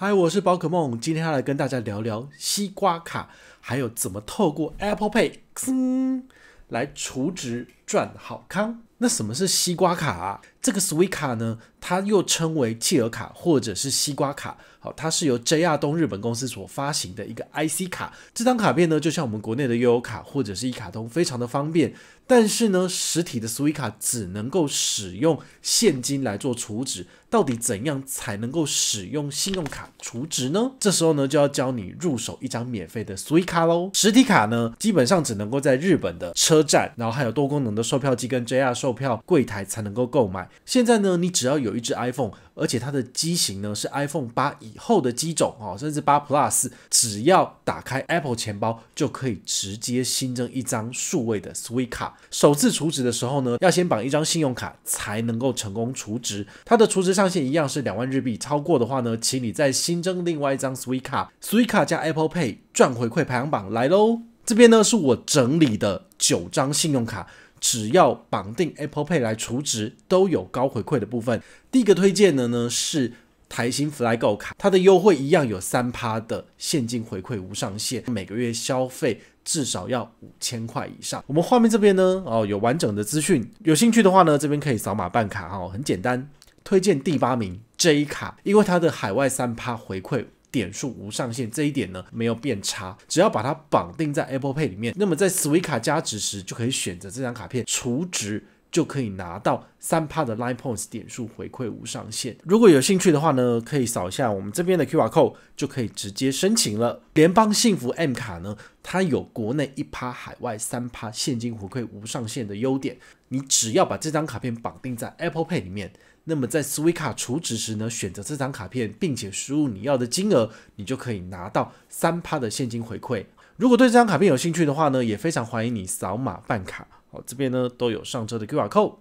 嗨，我是宝可梦，今天要来跟大家聊聊西瓜卡，还有怎么透过 Apple Pay 来储值。赚好康？那什么是西瓜卡啊？这个 s w e e t 卡呢，它又称为契尔卡或者是西瓜卡。好，它是由 JR 东日本公司所发行的一个 IC 卡。这张卡片呢，就像我们国内的悠游卡或者是一卡通，非常的方便。但是呢，实体的 s w e e t 卡只能够使用现金来做储值。到底怎样才能够使用信用卡储值呢？这时候呢，就要教你入手一张免费的 s w e e t 卡喽。实体卡呢，基本上只能够在日本的车站，然后还有多功能。售票机跟 JR 售票柜台才能够购买。现在呢，你只要有一只 iPhone，而且它的机型呢是 iPhone 八以后的机种哦，甚至八 Plus，只要打开 Apple 钱包，就可以直接新增一张数位的 s w e e t 卡。首次储值的时候呢，要先绑一张信用卡才能够成功储值。它的储值上限一样是两万日币，超过的话呢，请你再新增另外一张 s w e e t 卡。s w e e t 卡加 Apple Pay 赚回馈排行榜来喽！这边呢是我整理的九张信用卡。只要绑定 Apple Pay 来储值，都有高回馈的部分。第一个推荐的呢是台新 FlyGo 卡，它的优惠一样有三趴的现金回馈，无上限，每个月消费至少要五千块以上。我们画面这边呢，哦，有完整的资讯，有兴趣的话呢，这边可以扫码办卡哦，很简单。推荐第八名 J 卡，因为它的海外三趴回馈。点数无上限这一点呢没有变差，只要把它绑定在 Apple Pay 里面，那么在 Swica 加值时就可以选择这张卡片除值，就可以拿到三趴的 Line Points 点数回馈无上限。如果有兴趣的话呢，可以扫一下我们这边的 QR code 就可以直接申请了。联邦幸福 M 卡呢，它有国内一趴、海外三趴现金回馈无上限的优点，你只要把这张卡片绑定在 Apple Pay 里面。那么在 SWICA 储值时呢，选择这张卡片，并且输入你要的金额，你就可以拿到三趴的现金回馈。如果对这张卡片有兴趣的话呢，也非常欢迎你扫码办卡。好，这边呢都有上车的 QR Code。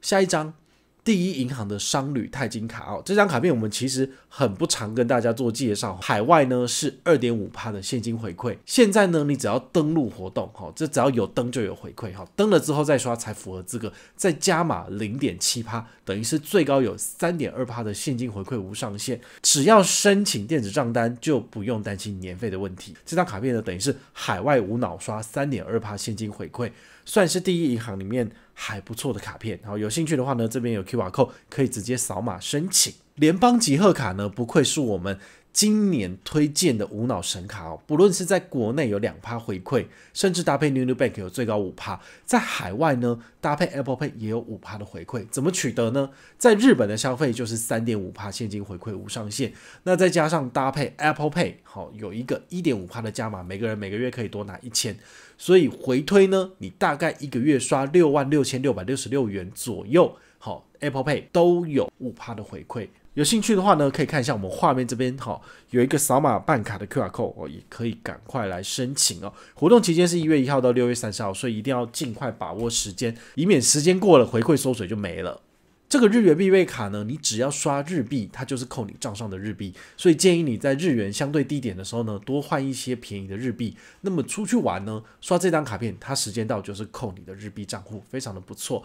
下一张。第一银行的商旅钛金卡哦，这张卡片我们其实很不常跟大家做介绍。海外呢是二点五的现金回馈，现在呢你只要登录活动哈，这只要有登就有回馈哈，登了之后再刷才符合资格，再加码零点七等于是最高有三点二的现金回馈无上限，只要申请电子账单就不用担心年费的问题。这张卡片呢等于是海外无脑刷三点二帕现金回馈，算是第一银行里面。还不错的卡片，然后有兴趣的话呢，这边有 Q r code 可以直接扫码申请联邦集贺卡呢，不愧是我们。今年推荐的无脑神卡哦，不论是在国内有两趴回馈，甚至搭配 New New Bank 有最高五趴，在海外呢，搭配 Apple Pay 也有五趴的回馈。怎么取得呢？在日本的消费就是三点五趴现金回馈，无上限。那再加上搭配 Apple Pay 好有一个一点五趴的加码，每个人每个月可以多拿一千。所以回推呢，你大概一个月刷六万六千六百六十六元左右，好 Apple Pay 都有五趴的回馈。有兴趣的话呢，可以看一下我们画面这边哈，有一个扫码办卡的 QR code，哦，也可以赶快来申请哦。活动期间是一月一号到六月三十号，所以一定要尽快把握时间，以免时间过了回馈缩水就没了。这个日元必备卡呢，你只要刷日币，它就是扣你账上的日币，所以建议你在日元相对低点的时候呢，多换一些便宜的日币。那么出去玩呢，刷这张卡片，它时间到就是扣你的日币账户，非常的不错。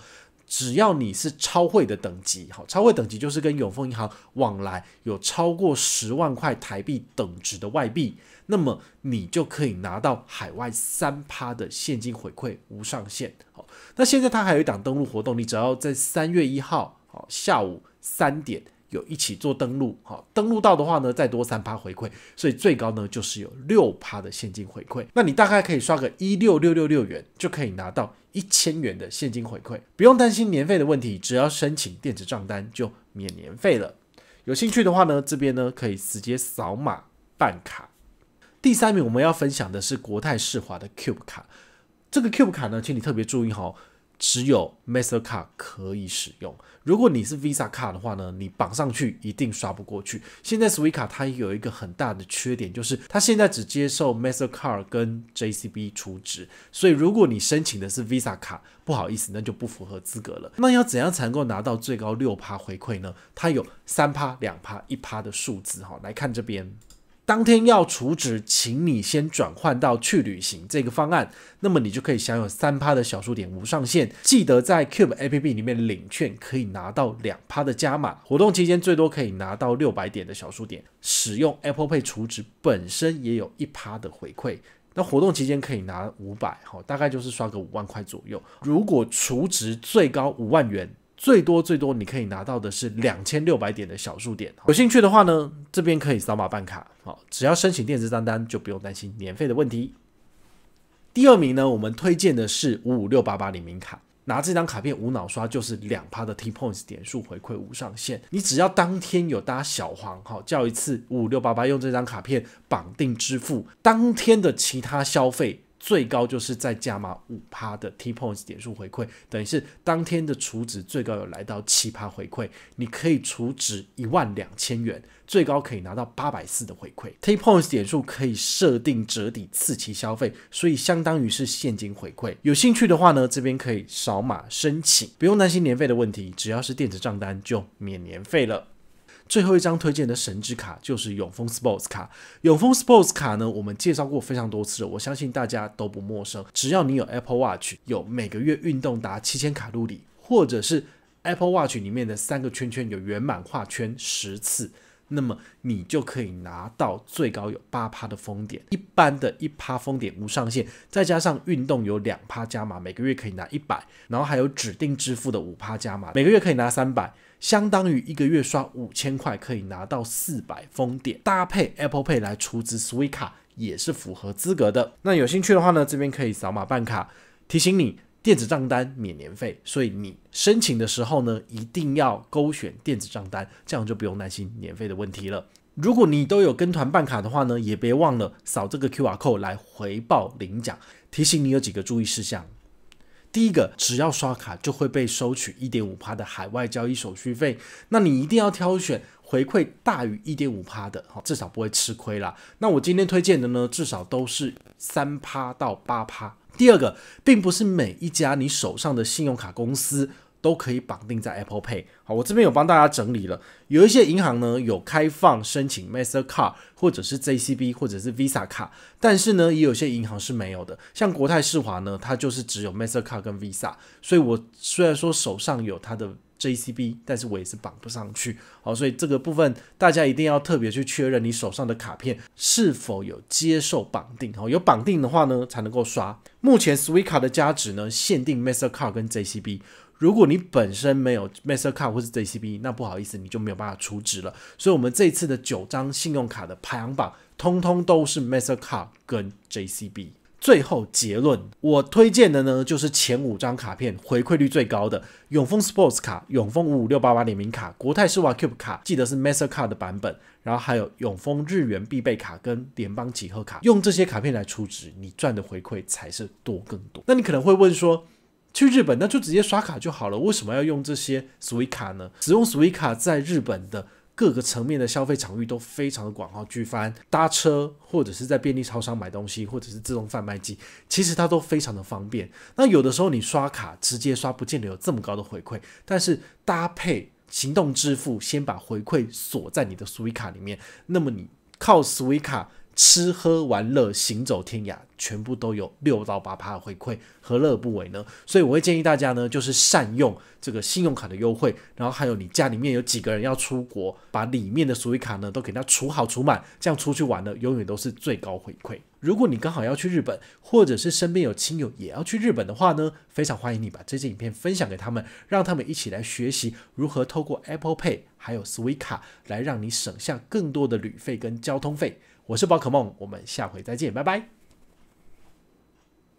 只要你是超会的等级，好，超会等级就是跟永丰银行往来有超过十万块台币等值的外币，那么你就可以拿到海外三趴的现金回馈，无上限。好，那现在它还有一档登录活动，你只要在三月一号好下午三点有一起做登录，好，登录到的话呢，再多三趴回馈，所以最高呢就是有六趴的现金回馈，那你大概可以刷个一六六六六元就可以拿到。一千元的现金回馈，不用担心年费的问题，只要申请电子账单就免年费了。有兴趣的话呢，这边呢可以直接扫码办卡。第三名我们要分享的是国泰世华的 Cube 卡，这个 Cube 卡呢，请你特别注意哈。只有 m a s t e r c a 可以使用。如果你是 Visa 卡的话呢，你绑上去一定刷不过去。现在 Swica 它有一个很大的缺点，就是它现在只接受 m a s t e r c a 跟 JCB 出值，所以如果你申请的是 Visa 卡，不好意思，那就不符合资格了。那要怎样才能够拿到最高六趴回馈呢？它有三趴、两趴、一趴的数字哈，来看这边。当天要储值，请你先转换到去旅行这个方案，那么你就可以享有三趴的小数点无上限。记得在 Cube A P P 里面领券，可以拿到两趴的加码。活动期间最多可以拿到六百点的小数点。使用 Apple Pay 储值本身也有一趴的回馈，那活动期间可以拿五百，哈，大概就是刷个五万块左右。如果储值最高五万元。最多最多你可以拿到的是两千六百点的小数点。有兴趣的话呢，这边可以扫码办卡，好，只要申请电子账单就不用担心年费的问题。第二名呢，我们推荐的是五五六八八联名卡，拿这张卡片无脑刷就是两趴的 T points 点数回馈，无上限。你只要当天有搭小黄，好叫一次五五六八八，用这张卡片绑定支付当天的其他消费。最高就是再加码五趴的 T points 点数回馈，等于是当天的储值最高有来到七趴回馈，你可以储值一万两千元，最高可以拿到八百四的回馈。T points 点数可以设定折抵次期消费，所以相当于是现金回馈。有兴趣的话呢，这边可以扫码申请，不用担心年费的问题，只要是电子账单就免年费了。最后一张推荐的神之卡就是永丰 Sports 卡。永丰 Sports 卡呢，我们介绍过非常多次，我相信大家都不陌生。只要你有 Apple Watch，有每个月运动达七千卡路里，或者是 Apple Watch 里面的三个圈圈有圆满画圈十次，那么你就可以拿到最高有八趴的封点。一般的一趴封点无上限，再加上运动有两趴加码，每个月可以拿一百，然后还有指定支付的五趴加码，每个月可以拿三百。相当于一个月刷五千块，可以拿到四百封点，搭配 Apple Pay 来出资，Swica 也是符合资格的。那有兴趣的话呢，这边可以扫码办卡。提醒你，电子账单免年费，所以你申请的时候呢，一定要勾选电子账单，这样就不用担心年费的问题了。如果你都有跟团办卡的话呢，也别忘了扫这个 QR code 来回报领奖。提醒你有几个注意事项。第一个，只要刷卡就会被收取一点五趴的海外交易手续费，那你一定要挑选回馈大于一点五趴的，至少不会吃亏啦。那我今天推荐的呢，至少都是三趴到八趴。第二个，并不是每一家你手上的信用卡公司。都可以绑定在 Apple Pay。好，我这边有帮大家整理了，有一些银行呢有开放申请 Master Card 或者是 JCB 或者是 Visa 卡，但是呢，也有些银行是没有的。像国泰世华呢，它就是只有 Master Card 跟 Visa。所以我虽然说手上有它的 JCB，但是我也是绑不上去。好，所以这个部分大家一定要特别去确认你手上的卡片是否有接受绑定。好，有绑定的话呢，才能够刷。目前 Swica 的加值呢，限定 Master Card 跟 JCB。如果你本身没有 Mastercard 或是 JCB，那不好意思，你就没有办法出值了。所以，我们这次的九张信用卡的排行榜，通通都是 Mastercard 跟 JCB。最后结论，我推荐的呢，就是前五张卡片回馈率最高的永丰 Sports 卡、永丰五五六八八联名卡、国泰世华 Cube 卡，记得是 Mastercard 的版本。然后还有永丰日元必备卡跟联邦集合卡，用这些卡片来出值，你赚的回馈才是多更多。那你可能会问说。去日本那就直接刷卡就好了，为什么要用这些 s w e e t 卡呢？使用 s w e e t 卡在日本的各个层面的消费场域都非常的广，哈，举翻搭车或者是在便利超商买东西或者是自动贩卖机，其实它都非常的方便。那有的时候你刷卡直接刷不见得有这么高的回馈，但是搭配行动支付，先把回馈锁在你的 s w e e t 卡里面，那么你靠 s w e e t 卡吃喝玩乐、行走天涯，全部都有六到八趴的回馈，何乐不为呢？所以我会建议大家呢，就是善用这个信用卡的优惠，然后还有你家里面有几个人要出国，把里面的 s w i t 卡呢都给它储好储满，这样出去玩呢永远都是最高回馈。如果你刚好要去日本，或者是身边有亲友也要去日本的话呢，非常欢迎你把这支影片分享给他们，让他们一起来学习如何透过 Apple Pay 还有 s w i t c 卡来让你省下更多的旅费跟交通费。我是宝可梦，我们下回再见，拜拜。